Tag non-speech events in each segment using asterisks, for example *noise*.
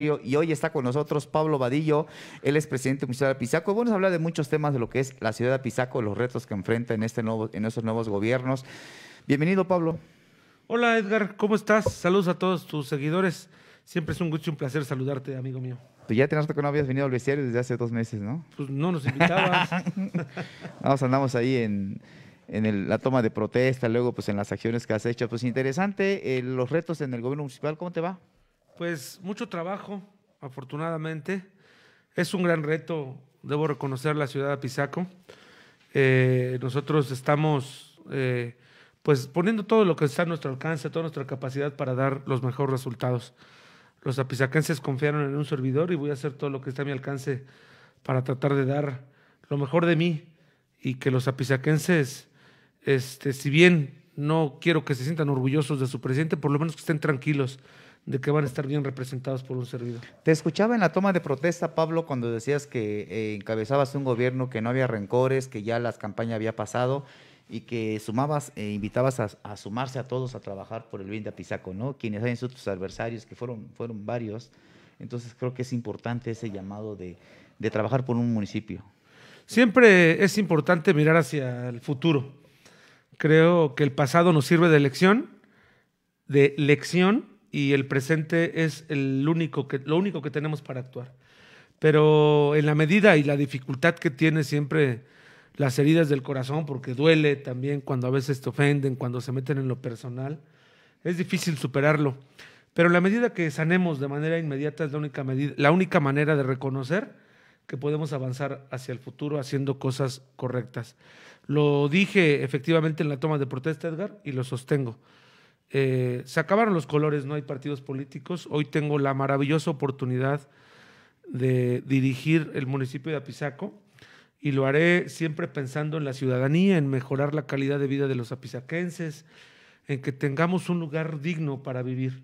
y hoy está con nosotros Pablo Vadillo, él es presidente municipal de Pisaco. Vamos a hablar de muchos temas de lo que es la ciudad de Pisaco, los retos que enfrenta en, este en estos nuevos gobiernos. Bienvenido, Pablo. Hola, Edgar, ¿cómo estás? Saludos a todos tus seguidores. Siempre es un gusto y un placer saludarte, amigo mío. Pues ya tenías que no habías venido al bestiario desde hace dos meses, ¿no? Pues no nos invitabas. *laughs* Vamos, andamos ahí en, la toma de protesta, luego pues en las acciones que has hecho. Pues interesante, eh, los retos en el gobierno municipal, ¿cómo te va? Pues mucho trabajo, afortunadamente. Es un gran reto, debo reconocer, la ciudad de Pisaco. Eh, nosotros estamos eh, pues poniendo todo lo que está a nuestro alcance, toda nuestra capacidad para dar los mejores resultados. Los apizacenses confiaron en un servidor y voy a hacer todo lo que está a mi alcance para tratar de dar lo mejor de mí y que los apizacenses, este, si bien no quiero que se sientan orgullosos de su presidente, por lo menos que estén tranquilos de que van a estar bien representados por un servidor. Te escuchaba en la toma de protesta, Pablo, cuando decías que eh, encabezabas un gobierno que no había rencores, que ya las campañas había pasado y que sumabas e invitabas a, sumarse a todos a trabajar por el bien de Apizaco, ¿no? Quienes hayan sido tus adversarios, que fueron, fueron varios. Entonces creo que es importante ese llamado de, de trabajar por un municipio. Siempre es importante mirar hacia el futuro. Creo que el pasado nos sirve de lección, de lección y el presente es el único que, lo único que tenemos para actuar. Pero en la medida y la dificultad que tiene siempre las heridas del corazón, porque duele también cuando a veces te ofenden, cuando se meten en lo personal, es difícil superarlo. Pero en la medida que sanemos de manera inmediata es la única, medida, la única manera de reconocer que podemos avanzar hacia el futuro haciendo cosas correctas. Lo dije efectivamente en la toma de protesta, Edgar, y lo sostengo. Eh, se acabaron los colores, no hay partidos políticos. Hoy tengo la maravillosa oportunidad de dirigir el municipio de Apizaco y lo haré siempre pensando en la ciudadanía, en mejorar la calidad de vida de los apizacenses, en que tengamos un lugar digno para vivir.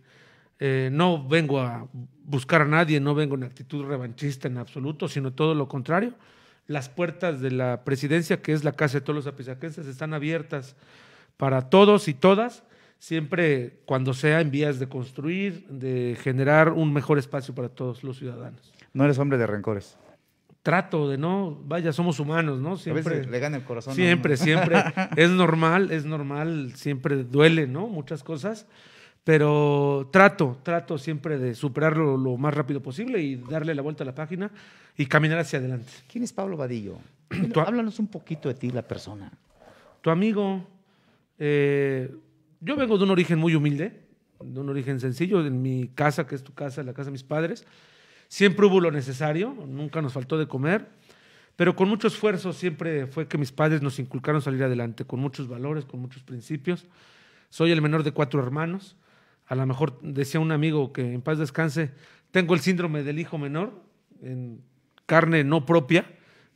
Eh, no vengo a buscar a nadie, no vengo en actitud revanchista en absoluto, sino todo lo contrario. Las puertas de la presidencia, que es la casa de todos los apizacenses, están abiertas para todos y todas siempre cuando sea en vías de construir, de generar un mejor espacio para todos los ciudadanos. No eres hombre de rencores. Trato de no, vaya, somos humanos, ¿no? Siempre a veces le gana el corazón. Siempre, siempre. *laughs* es normal, es normal, siempre duele, ¿no? Muchas cosas. Pero trato, trato siempre de superarlo lo más rápido posible y darle la vuelta a la página y caminar hacia adelante. ¿Quién es Pablo Vadillo? Háblanos un poquito de ti, la persona. Tu amigo, eh, yo vengo de un origen muy humilde, de un origen sencillo, en mi casa, que es tu casa, la casa de mis padres. Siempre hubo lo necesario, nunca nos faltó de comer, pero con mucho esfuerzo siempre fue que mis padres nos inculcaron salir adelante, con muchos valores, con muchos principios. Soy el menor de cuatro hermanos. A lo mejor decía un amigo que en paz descanse, tengo el síndrome del hijo menor, en carne no propia,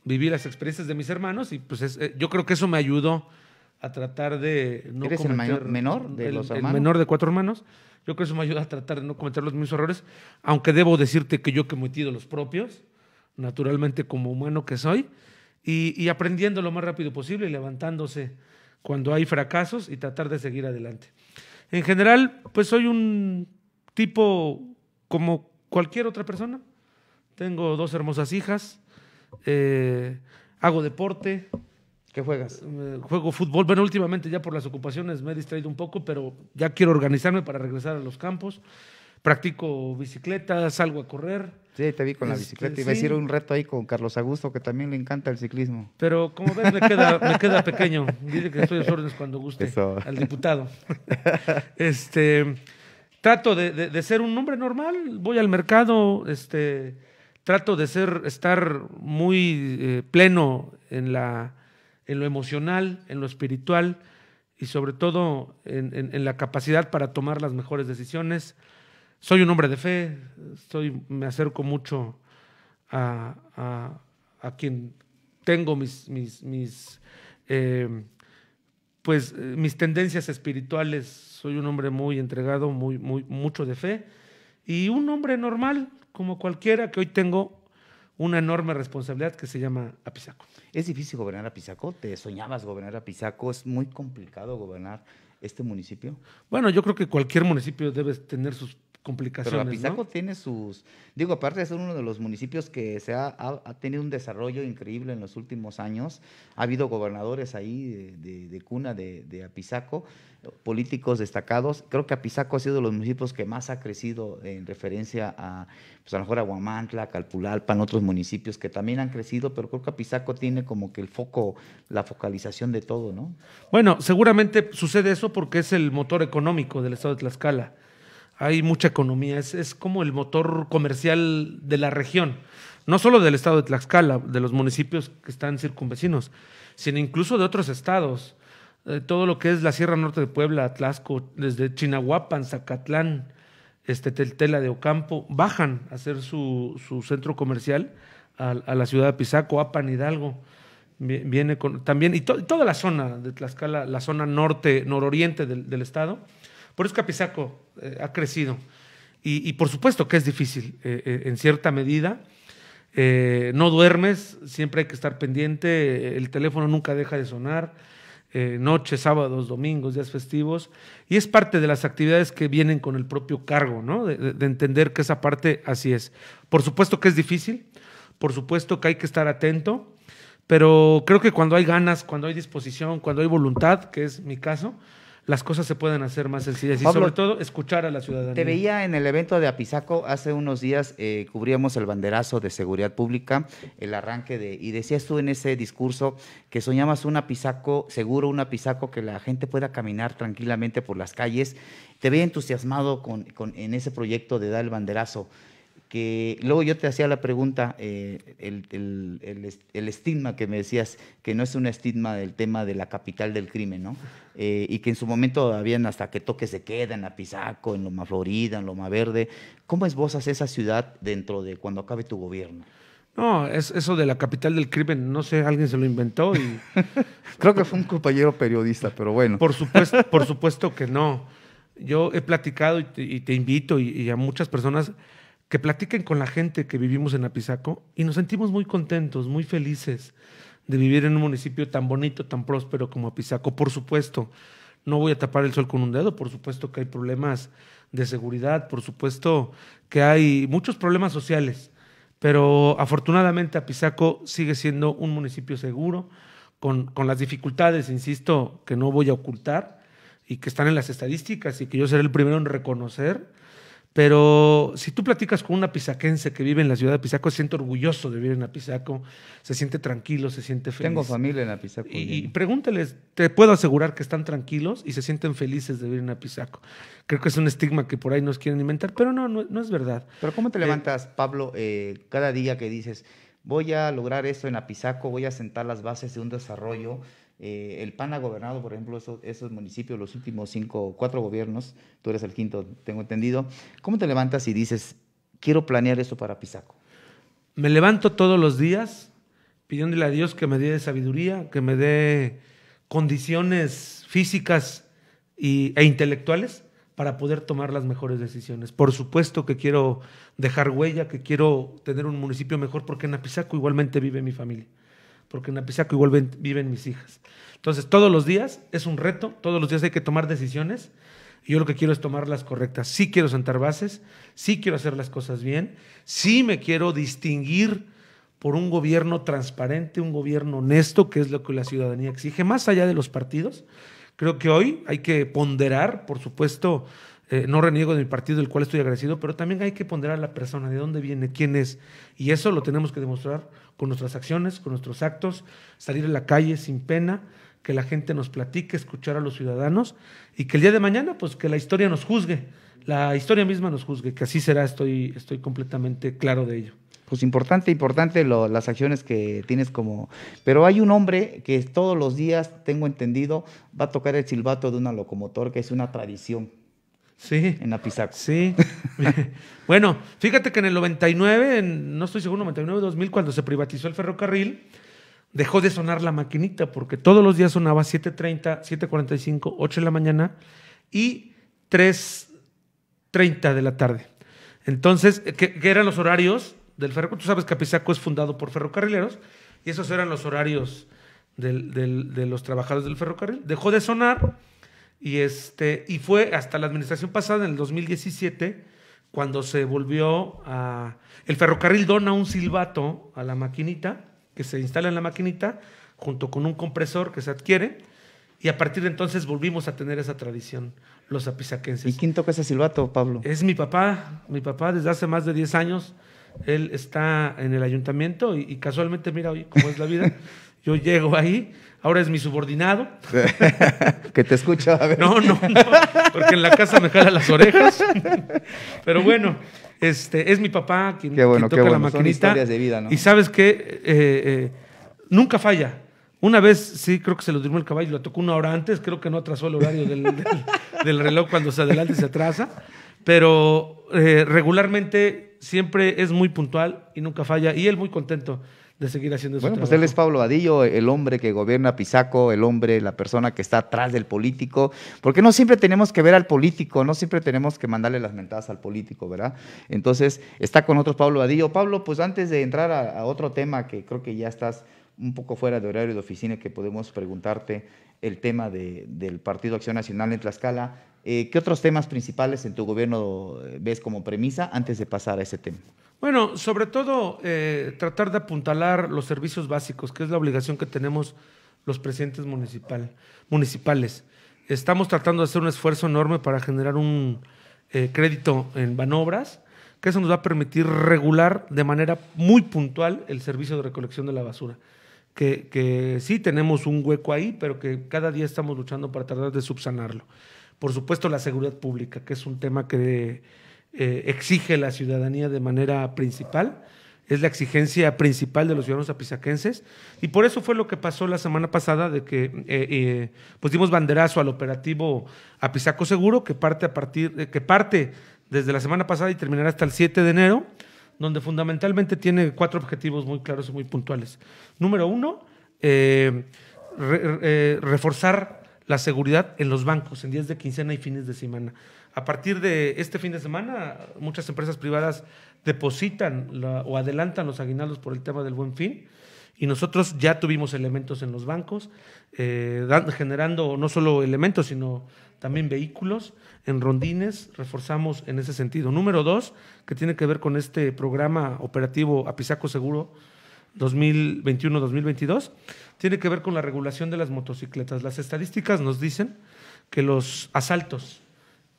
viví las experiencias de mis hermanos y pues eh, yo creo que eso me ayudó a tratar de no ¿Eres cometer, el menor de los hermanos? El menor de cuatro hermanos. Yo creo que eso me ayuda a tratar de no cometer los mismos errores, aunque debo decirte que yo he cometido los propios, naturalmente como humano que soy, y, aprendiendo lo más rápido posible y levantándose cuando hay fracasos y tratar de seguir adelante. En general, pues soy un tipo como cualquier otra persona. Tengo dos hermosas hijas, eh, hago deporte, ¿Qué juegas? Eh, juego fútbol. Bueno, últimamente ya por las ocupaciones me he distraído un poco, pero ya quiero organizarme para regresar a los campos. Practico bicicleta, salgo a correr. Sí, te vi con la este, bicicleta y me un reto ahí con Carlos Augusto, que también le encanta el ciclismo. Pero como ves, me queda, pequeño. Dile que estoy a sus órdenes cuando guste al diputado. Este, trato de, ser un hombre normal, voy al mercado, este, trato de ser, estar muy eh, pleno en la en lo emocional, en lo espiritual y sobre todo en, la capacidad para tomar las mejores decisiones. Soy un hombre de fe, me acerco mucho a, quien tengo mis, mis, eh, pues, eh, mis tendencias espirituales. Soy un hombre muy entregado, muy, muy, mucho de fe y un hombre normal como cualquiera que hoy tengo una enorme responsabilidad que se llama Apizaco. Es difícil gobernar Apizaco, te soñabas gobernar Apizaco, es muy complicado gobernar este municipio. Bueno, yo creo que cualquier municipio debe tener sus complicaciones. Pero Apizaco tiene sus. Digo, aparte de ser uno de los municipios que se ha, tenido un desarrollo increíble en los últimos años, ha habido gobernadores ahí de, cuna de, Apizaco, políticos destacados. Creo que Apizaco ha sido de los municipios que más ha crecido en referencia a, pues a lo mejor a Guamantla, Calpulalpan, otros municipios que también han crecido, pero creo que Apizaco tiene como que el foco, la focalización de todo, ¿no? Bueno, seguramente sucede eso porque es el motor económico del estado de Tlaxcala hay mucha economía, es, como el motor comercial de la región, no solo del estado de Tlaxcala, de los municipios que están circunvecinos, sino incluso de otros estados, de eh, todo lo que es la Sierra Norte de Puebla, Tlaxco, desde Chinahuapan, Zacatlán, este, Teltela de Ocampo, bajan a hacer su, centro comercial a, la ciudad de Pizaco, Apan, Hidalgo. Viene con, también, y, toda la zona de Tlaxcala, la zona norte, nororiente del, del estado, por eso Capizaco eh, ha crecido. Y, por supuesto que es difícil, eh, eh, en cierta medida. no duermes, siempre hay que estar pendiente, el teléfono nunca deja de sonar, noches, sábados, domingos, días festivos, y es parte de las actividades que vienen con el propio cargo, ¿no? de entender que esa parte así es. Por supuesto que es difícil, por supuesto que hay que estar atento, pero creo que cuando hay ganas, cuando hay disposición, cuando hay voluntad, que es mi caso, las cosas se pueden hacer más sencillas y sobre todo escuchar a la ciudadanía. Te veía en el evento de Apizaco hace unos días, eh, cubríamos el banderazo de seguridad pública, el arranque de, y decías tú en ese discurso que soñabas un Apizaco seguro, un Apizaco que la gente pueda caminar tranquilamente por las calles. Te veía entusiasmado en ese proyecto de dar el banderazo que luego yo te hacía la pregunta, eh, el, estigma que me decías, que no es un estigma del tema de la capital del crimen, ¿no? Eh, y que en su momento habían hasta que toque se queda en Apizaco, en Loma Florida, en Loma Verde. ¿Cómo es esbozas esa ciudad dentro de cuando acabe tu gobierno? No, es eso de la capital del crimen, no sé, alguien se lo inventó y... *laughs* Creo que fue un compañero periodista, pero bueno. Por supuesto, por supuesto que no. Yo he platicado y te, invito y a muchas personas que platiquen con la gente que vivimos en Apizaco y nos sentimos muy contentos, muy felices de vivir en un municipio tan bonito, tan próspero como Apizaco. Por supuesto, no voy a tapar el sol con un dedo, por supuesto que hay problemas de seguridad, por supuesto que hay muchos problemas sociales, pero afortunadamente Apizaco sigue siendo un municipio seguro, con, con las dificultades, insisto, que no voy a ocultar y que están en las estadísticas y que yo seré el primero en reconocer pero si tú platicas con una pisaquense que vive en la ciudad de Pisaco, se siente orgulloso de vivir en Apisaco, se siente tranquilo, se siente feliz. Tengo familia en Apisaco. Y, y, pregúntales, te puedo asegurar que están tranquilos y se sienten felices de vivir en Apisaco. Creo que es un estigma que por ahí nos quieren inventar, pero no, no, es verdad. Pero ¿cómo te eh, levantas, Pablo, eh, cada día que dices, voy a lograr esto en Apisaco, voy a sentar las bases de un desarrollo? Eh, el PAN ha gobernado, por ejemplo, esos, esos, municipios, los últimos cinco, cuatro gobiernos, tú eres el quinto, tengo entendido. ¿Cómo te levantas y dices, quiero planear esto para Pisaco? Me levanto todos los días pidiéndole a Dios que me dé sabiduría, que me dé condiciones físicas e intelectuales para poder tomar las mejores decisiones. Por supuesto que quiero dejar huella, que quiero tener un municipio mejor, porque en Apizaco igualmente vive mi familia porque en Apizaco igual viven mis hijas. Entonces, todos los días es un reto, todos los días hay que tomar decisiones. Y yo lo que quiero es tomar las correctas. Sí quiero sentar bases, sí quiero hacer las cosas bien, sí me quiero distinguir por un gobierno transparente, un gobierno honesto, que es lo que la ciudadanía exige, más allá de los partidos. Creo que hoy hay que ponderar, por supuesto, eh, no reniego de mi partido, del cual estoy agradecido, pero también hay que ponderar a la persona, de dónde viene, quién es. Y eso lo tenemos que demostrar con nuestras acciones, con nuestros actos, salir a la calle sin pena, que la gente nos platique, escuchar a los ciudadanos y que el día de mañana, pues que la historia nos juzgue, la historia misma nos juzgue, que así será, estoy, estoy completamente claro de ello pues importante, importante las acciones que tienes como... Pero hay un hombre que todos los días, tengo entendido, va a tocar el silbato de una locomotora, que es una tradición. Sí. En Apizaco. Sí. *laughs* bueno, fíjate que en el 99, no estoy seguro, 99, 2000, cuando se privatizó el ferrocarril, dejó de sonar la maquinita, porque todos los días sonaba 7.30, 7.45, 8 de la mañana y 3.30 de la tarde. Entonces, eh, ¿qué eran los horarios del ferrocarril? Tú sabes que Apizaco es fundado por ferrocarrileros y esos eran los horarios de los trabajadores del ferrocarril. Dejó de sonar y, este, y fue hasta la administración pasada, en el 2017, cuando se volvió a... El ferrocarril dona un silbato a la maquinita, que se instala en la maquinita, junto con un compresor que se adquiere, y a partir de entonces volvimos a tener esa tradición, los apisaquenses. ¿Y quién toca ese silbato, Pablo? Es mi papá, mi papá desde hace más de 10 años, él está en el ayuntamiento y, y casualmente, mira, hoy cómo es la vida, *laughs* Yo llego ahí, ahora es mi subordinado. *laughs* que te escucha. A ver. No, no, no, porque en la casa me jala las orejas. Pero bueno, este, es mi papá quien, toca la maquinita. Y sabes que eh, eh, nunca falla. Una vez, sí, creo que se lo durmió el caballo, lo tocó una hora antes, creo que no atrasó el horario del, reloj cuando se adelanta y se atrasa, pero eh, regularmente siempre es muy puntual y nunca falla, y él muy contento de seguir haciendo su Bueno, pues él es Pablo Vadillo, el hombre que gobierna Pisaco, el hombre, la persona que está atrás del político, porque no siempre tenemos que ver al político, no siempre tenemos que mandarle las mentadas al político, ¿verdad? Entonces, está con nosotros Pablo Vadillo. Pablo, pues antes de entrar a, otro tema que creo que ya estás un poco fuera de horario de oficina que podemos preguntarte el tema del Partido Acción Nacional en Tlaxcala. Eh, ¿Qué otros temas principales en tu gobierno eh, ves como premisa antes de pasar a ese tema? Bueno, sobre todo eh, tratar de apuntalar los servicios básicos, que es la obligación que tenemos los presidentes municipales. Estamos tratando de hacer un esfuerzo enorme para generar un eh, crédito en Banobras, que eso nos va a permitir regular de manera muy puntual el servicio de recolección de la basura. Que, que sí tenemos un hueco ahí, pero que cada día estamos luchando para tratar de subsanarlo. Por supuesto, la seguridad pública, que es un tema que... Eh, exige la ciudadanía de manera principal. Es la exigencia principal de los ciudadanos apisaquenses. Y por eso fue lo que pasó la semana pasada, de que eh, eh, pues dimos banderazo al operativo Apisaco Seguro, que parte, a partir, que parte desde la semana pasada y terminará hasta el 7 de enero, donde fundamentalmente tiene cuatro objetivos muy claros y muy puntuales. Número uno, reforzar la seguridad en los bancos en días de quincena y fines de semana. A partir de este fin de semana, muchas empresas privadas depositan o adelantan los aguinaldos por el tema del buen fin. Y nosotros ya tuvimos elementos en los bancos, eh, generando no solo elementos, sino también vehículos en rondines, reforzamos en ese sentido. Número dos, que tiene que ver con este programa operativo Apisaco Seguro 2021-2022, tiene que ver con la regulación de las motocicletas. Las estadísticas nos dicen que los asaltos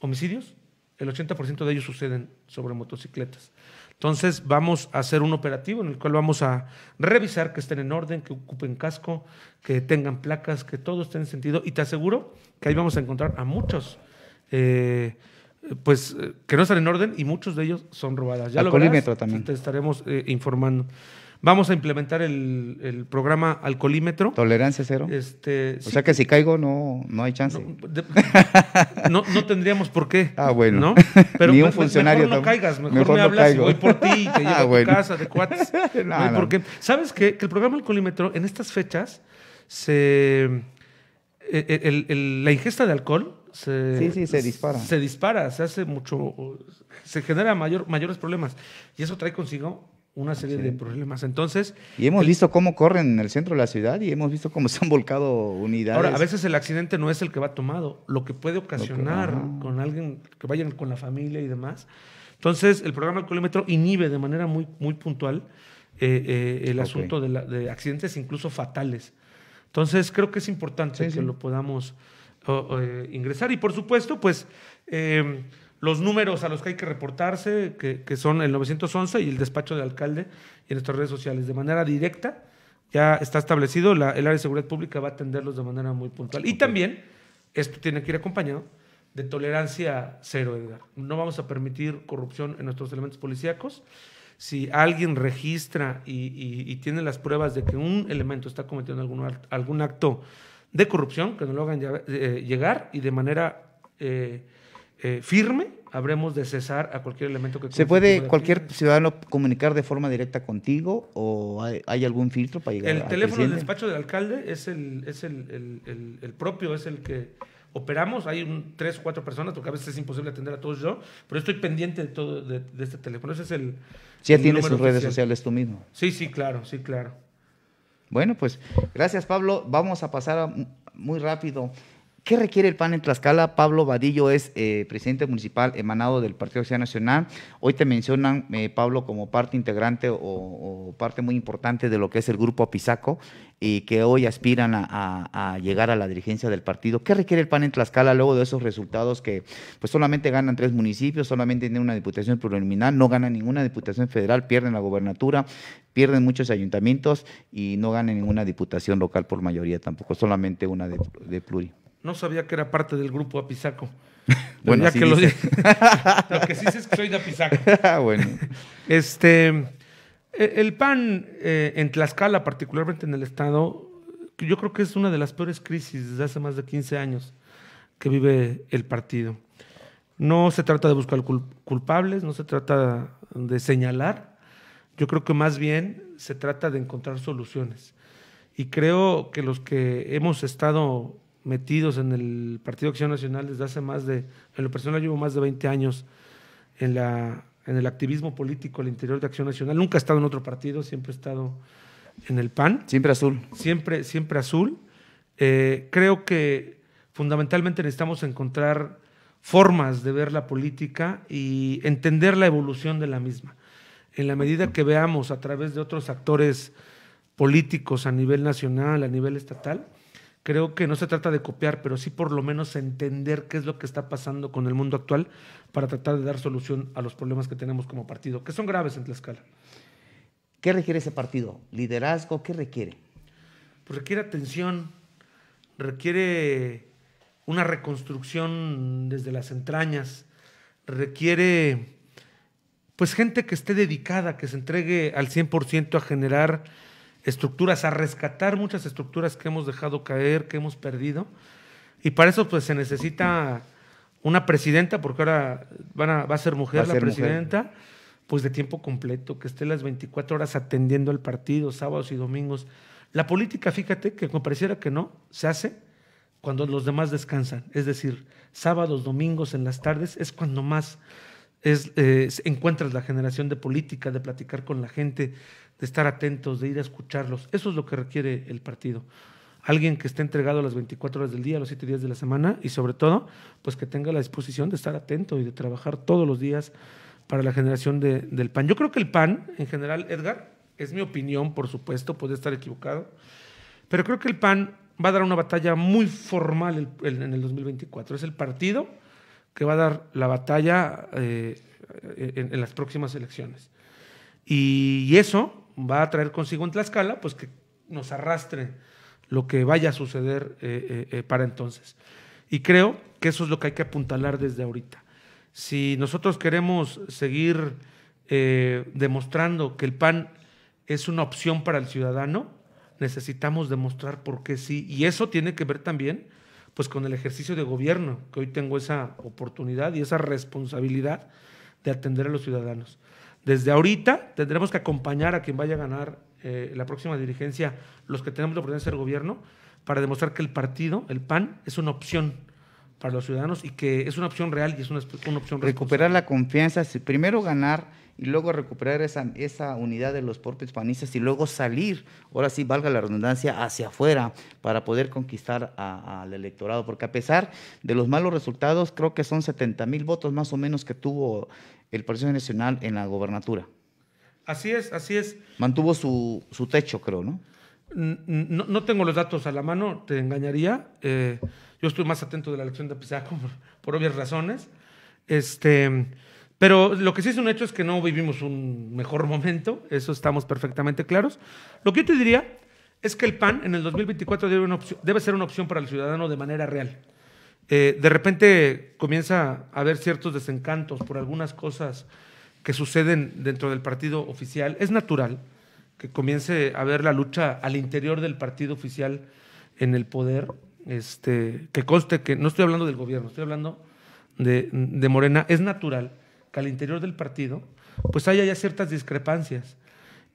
homicidios, el 80% de ellos suceden sobre motocicletas. Entonces vamos a hacer un operativo en el cual vamos a revisar que estén en orden, que ocupen casco, que tengan placas, que todo esté en sentido. Y te aseguro que ahí vamos a encontrar a muchos. Eh, pues eh, que no están en orden y muchos de ellos son robadas. Ya lo también. Te estaremos eh, informando. Vamos a implementar el, programa alcoholímetro. Tolerancia cero. Este, o sea que si caigo no, no hay chance. No, tendríamos por qué. Ah, bueno. *laughs* Pero Ni un funcionario mejor no caigas, mejor, me hablas voy por ti, *laughs* ah, bueno. a tu casa de cuates. *laughs* ¿Sabes qué? Que el programa alcoholímetro en estas fechas se... Eh, eh, la ingesta de alcohol se, sí, sí, se dispara. Se dispara, se hace mucho, se genera mayor, mayores problemas. Y eso trae consigo una serie de problemas. Entonces. Y hemos visto cómo corren en el centro de la ciudad y hemos visto cómo *laughs* se han volcado unidades. Ahora, a veces el accidente no es el que va tomado, lo que puede ocasionar con alguien que vayan con la familia y demás. Entonces, el programa alcoholímetro inhibe de manera muy, muy puntual eh, eh, el asunto de, accidentes incluso fatales. Entonces, creo que es importante que lo podamos eh, ingresar. Y por supuesto, pues los números a los que hay que reportarse, que, son el 911 y el despacho del alcalde y en nuestras redes sociales. De manera directa, ya está establecido, el área de seguridad pública va a atenderlos de manera muy puntual. Y también, esto tiene que ir acompañado de tolerancia cero, Edgar. No vamos a permitir corrupción en nuestros elementos policíacos. Si alguien registra y, y, tiene las pruebas de que un elemento está cometiendo algún, algún acto de corrupción, que nos lo hagan eh, llegar y de manera... Eh, eh, firme, habremos de cesar a cualquier elemento que... ¿Se puede cualquier ciudadano comunicar de forma directa contigo o hay, algún filtro para llegar El teléfono del despacho del alcalde es, el, es el, propio, es el que operamos. Hay un, tres, cuatro personas, porque a veces es imposible atender a todos yo, pero estoy pendiente de todo de, este teléfono. Ese es el... Si ya sus redes sociales tú mismo. Sí, sí, claro, sí, claro. Bueno, pues gracias Pablo. Vamos a pasar muy rápido ¿Qué requiere el PAN en Tlaxcala? Pablo Vadillo es eh, presidente municipal emanado del Partido Acción Nacional. Hoy te mencionan, eh, Pablo, como parte integrante o, parte muy importante de lo que es el grupo Apizaco y que hoy aspiran a, llegar a la dirigencia del partido. ¿Qué requiere el PAN en Tlaxcala luego de esos resultados que pues solamente ganan tres municipios, solamente tienen una diputación plurinominal, no ganan ninguna diputación federal, pierden la gobernatura, pierden muchos ayuntamientos y no ganan ninguna diputación local por mayoría tampoco, solamente una de, de no sabía que era parte del grupo Apizaco. *laughs* bueno, ya *laughs* lo, que sí sé es que soy de Apizaco. *laughs* bueno. Este, e, el PAN eh, en Tlaxcala, particularmente en el Estado, yo creo que es una de las peores crisis desde hace más de 15 años que vive el partido. No se trata de buscar culpables, no se trata de señalar. Yo creo que más bien se trata de encontrar soluciones. Y creo que los que hemos estado metidos en el Partido Acción Nacional desde hace más de, en lo personal llevo más de 20 años en, la, en el activismo político al interior de Acción Nacional. Nunca he estado en otro partido, siempre he estado en el PAN. Siempre azul. Siempre, siempre azul. Eh, creo que fundamentalmente necesitamos encontrar formas de ver la política y entender la evolución de la misma. En la medida que veamos a través de otros actores políticos a nivel nacional, a nivel estatal, Creo que no se trata de copiar, pero sí por lo menos entender qué es lo que está pasando con el mundo actual para tratar de dar solución a los problemas que tenemos como partido, que son graves en Tlaxcala. ¿Qué requiere ese partido? ¿Liderazgo? ¿Qué requiere? Pues requiere atención, requiere una reconstrucción desde las entrañas, requiere pues gente que esté dedicada, que se entregue al 100% a generar estructuras, a rescatar muchas estructuras que hemos dejado caer, que hemos perdido. Y para eso pues se necesita una presidenta, porque ahora va a ser mujer la presidenta, pues de tiempo completo, que esté las 24 horas atendiendo al partido, sábados y domingos. La política, fíjate que como pareciera que no, se hace cuando los demás descansan. Es decir, sábados, domingos, en las tardes, es cuando más es, eh, encuentras la generación de política, de platicar con la gente, de estar atentos, de ir a escucharlos. Eso es lo que requiere el partido. Alguien que esté entregado a las 24 horas del día, los 7 días de la semana y sobre todo, pues que tenga la disposición de estar atento y de trabajar todos los días para la generación del PAN. Yo creo que el PAN, en general, Edgar, es mi opinión, por supuesto, puede estar equivocado, pero creo que el PAN va a dar una batalla muy formal en el 2024. Es el partido que va a dar la batalla eh, en, las próximas elecciones. y, eso va a traer consigo en Tlaxcala, pues que nos arrastre lo que vaya a suceder eh, eh, eh, para entonces. Y creo que eso es lo que hay que apuntalar desde ahorita. Si nosotros queremos seguir demostrando que el PAN es una opción para el ciudadano, necesitamos demostrar por qué sí. Y eso tiene que ver también pues con el ejercicio de gobierno, que hoy tengo esa oportunidad y esa responsabilidad de atender a los ciudadanos desde ahorita tendremos que acompañar a quien vaya a ganar eh, la próxima dirigencia, los que tenemos la oportunidad de ser gobierno, para demostrar que el partido, el PAN, es una opción para los ciudadanos y que es una opción real y es una, opción Recuperar la confianza, primero ganar y luego recuperar esa, esa unidad de los propios panistas y luego salir, ahora sí valga la redundancia, hacia afuera para poder conquistar al electorado. Porque a pesar de los malos resultados, creo que son 70 mil votos más o menos que tuvo el Partido Nacional en la gobernatura. Así es, así es. Mantuvo su, techo, creo, ¿no? ¿no? tengo los datos a la mano, te engañaría. Eh, yo estoy más atento de la elección de Pizaco, por, obvias razones. Este, pero lo que sí es un hecho es que no vivimos un mejor momento, eso estamos perfectamente claros. Lo que yo te diría es que el PAN en el 2024 debe, debe ser una opción para el ciudadano de manera real. Eh, de repente comienza a haber ciertos desencantos por algunas cosas que suceden dentro del partido oficial. Es natural que comience a haber la lucha al interior del partido oficial en el poder, este, que conste que no estoy hablando del gobierno, estoy hablando de, Morena, es natural que al interior del partido pues haya ya ciertas discrepancias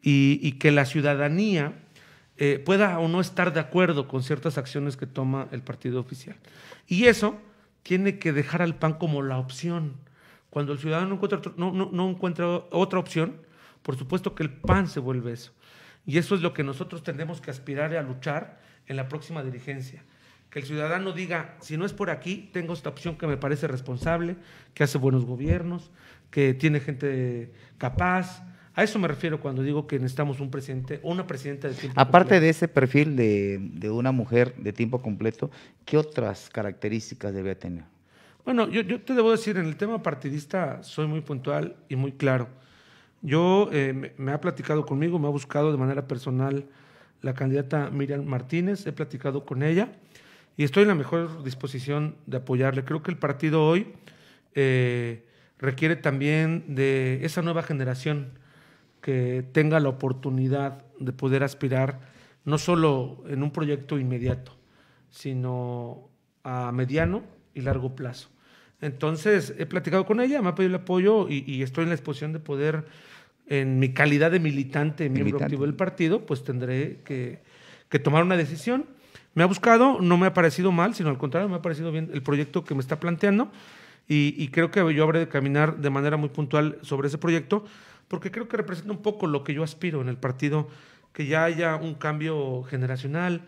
y que la ciudadanía eh, pueda o no estar de acuerdo con ciertas acciones que toma el partido oficial. Y eso tiene que dejar al PAN como la opción. Cuando el ciudadano encuentra no, encuentra otra opción, por supuesto que el PAN se vuelve eso. Y eso es lo que nosotros tenemos que aspirar a luchar en la próxima dirigencia. Que el ciudadano diga, si no es por aquí, tengo esta opción que me parece responsable, que hace buenos gobiernos, que tiene gente capaz, a eso me refiero cuando digo que necesitamos un presidente o una presidenta de tiempo Aparte de ese perfil de, una mujer de tiempo completo, ¿qué otras características debe tener? Bueno, yo, te debo decir, en el tema partidista soy muy puntual y muy claro. Yo eh, me, ha platicado conmigo, me ha buscado de manera personal la candidata Miriam Martínez, he platicado con ella y estoy en la mejor disposición de apoyarle. Creo que el partido hoy eh, requiere también de esa nueva generación que tenga la oportunidad de poder aspirar no solo en un proyecto inmediato, sino a mediano y largo plazo. Entonces, he platicado con ella, me ha pedido el apoyo y, estoy en la exposición de poder, en mi calidad de militante, miembro activo del partido, pues tendré que, tomar una decisión. Me ha buscado, no me ha parecido mal, sino al contrario, me ha parecido bien el proyecto que me está planteando y creo que yo habré de caminar de manera muy puntual sobre ese proyecto porque creo que representa un poco lo que yo aspiro en el partido, que ya haya un cambio generacional,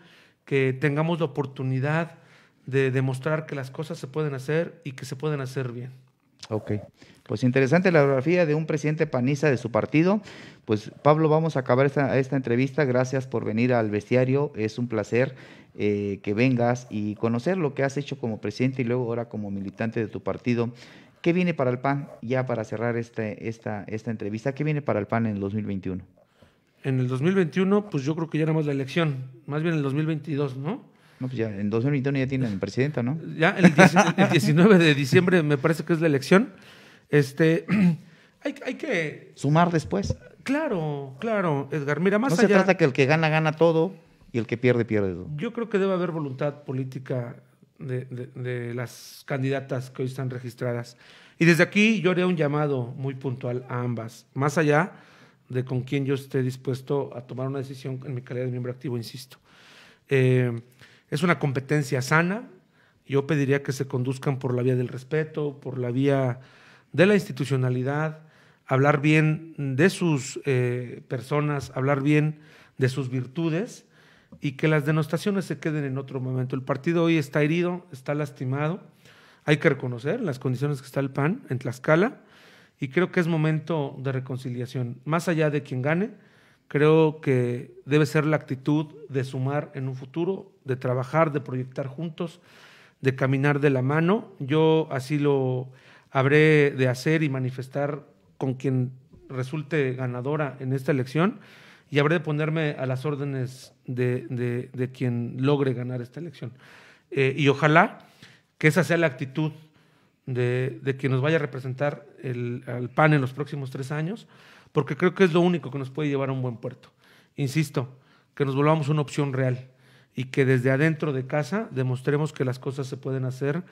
que tengamos la oportunidad de demostrar que las cosas se pueden hacer y que se pueden hacer bien. Ok, pues interesante la biografía de un presidente paniza de su partido. Pues Pablo, vamos a acabar esta, entrevista. Gracias por venir al bestiario. Es un placer eh, que vengas y conocer lo que has hecho como presidente y luego ahora como militante de tu partido. ¿Qué viene para el PAN, ya para cerrar este, esta, esta entrevista, qué viene para el PAN en el 2021? En el 2021, pues yo creo que ya no más la elección, más bien en el 2022, ¿no? No, pues ya en 2021 ya tienen presidenta, ¿no? Ya el, 19, *laughs* de diciembre me parece que es la elección. Este, *clears throat* hay, que... Sumar después. Claro, claro, Edgar. Mira, más No se trata que el que gana, gana todo y el que pierde, pierde todo. Yo creo que debe haber voluntad política de, las candidatas que hoy están registradas. Y desde aquí yo haré un llamado muy puntual a ambas, más allá de con quién yo esté dispuesto a tomar una decisión en mi calidad de miembro activo, insisto. Eh, es una competencia sana, yo pediría que se conduzcan por la vía del respeto, por la vía de la institucionalidad, hablar bien de sus eh, personas, hablar bien de sus virtudes y que las denostaciones se queden en otro momento. El partido hoy está herido, está lastimado, hay que reconocer las condiciones que está el PAN en Tlaxcala y creo que es momento de reconciliación. Más allá de quien gane, creo que debe ser la actitud de sumar en un futuro, de trabajar, de proyectar juntos, de caminar de la mano. Yo así lo habré de hacer y manifestar con quien resulte ganadora en esta elección y habré de ponerme a las órdenes de, quien logre ganar esta elección. Eh, y ojalá que esa sea la actitud de, de quien nos vaya a representar el, al PAN en los próximos tres años, porque creo que es lo único que nos puede llevar a un buen puerto. Insisto, que nos volvamos una opción real y que desde adentro de casa demostremos que las cosas se pueden hacer.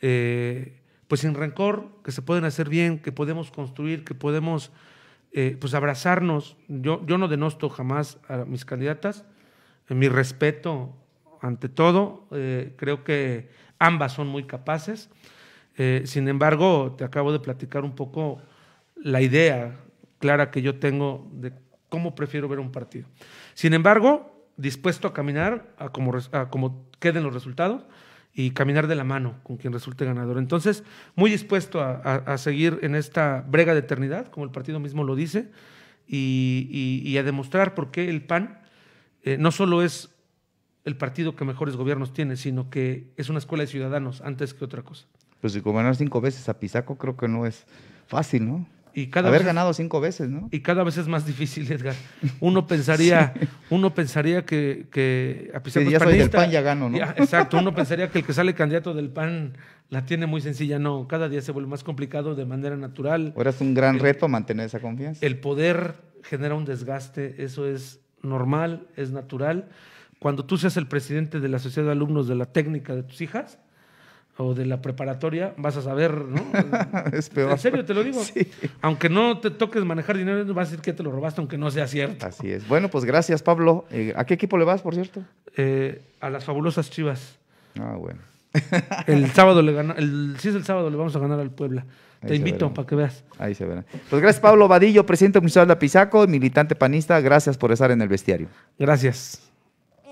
Eh, pues sin rencor, que se pueden hacer bien, que podemos construir, que podemos eh, pues abrazarnos. Yo, no denosto jamás a mis candidatas, eh, mi respeto ante todo, eh, creo que ambas son muy capaces. sin embargo, te acabo de platicar un poco la idea clara que yo tengo de cómo prefiero ver un partido. Sin embargo, dispuesto a caminar a como, a como queden los resultados, y caminar de la mano con quien resulte ganador. Entonces, muy dispuesto a, seguir en esta brega de eternidad, como el partido mismo lo dice, y, a demostrar por qué el PAN eh, no solo es el partido que mejores gobiernos tiene, sino que es una escuela de ciudadanos antes que otra cosa. Pues si gobernar cinco veces a Pisaco creo que no es fácil, ¿no? Y cada Haber vez, ganado cinco veces, ¿no? Y cada vez es más difícil, Edgar. Uno pensaría, *laughs* uno pensaría que, que a pesar ya del PAN ya gano, ¿no? exacto, uno pensaría que el que sale candidato del PAN la tiene muy sencilla. No, cada día se vuelve más complicado de manera natural. Ahora es un gran reto mantener esa confianza. El poder genera un desgaste, eso es normal, es natural. Cuando tú seas el presidente de la Sociedad de Alumnos de la Técnica de tus hijas, o de la preparatoria, vas a saber, ¿no? *laughs* es peor. En serio, te lo digo. Sí. Aunque no te toques manejar dinero, vas a decir que te lo robaste, aunque no sea cierto. Así es. Bueno, pues gracias, Pablo. Eh, ¿A qué equipo le vas, por cierto? Eh, a las fabulosas Chivas. Ah, bueno. *laughs* el sábado le ganó. el, si es el sábado le vamos a ganar al Puebla. te invito para que veas. Ahí se verá. Pues gracias, Pablo Vadillo, presidente municipal de Pisaco, militante panista. Gracias por estar en el bestiario. Gracias.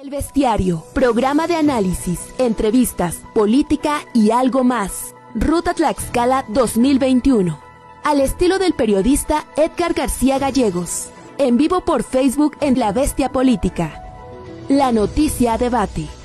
El Bestiario, programa de análisis, entrevistas, política y algo más. Ruta Tlaxcala 2021. Al estilo del periodista Edgar García Gallegos. En vivo por Facebook en La Bestia Política. La noticia debate.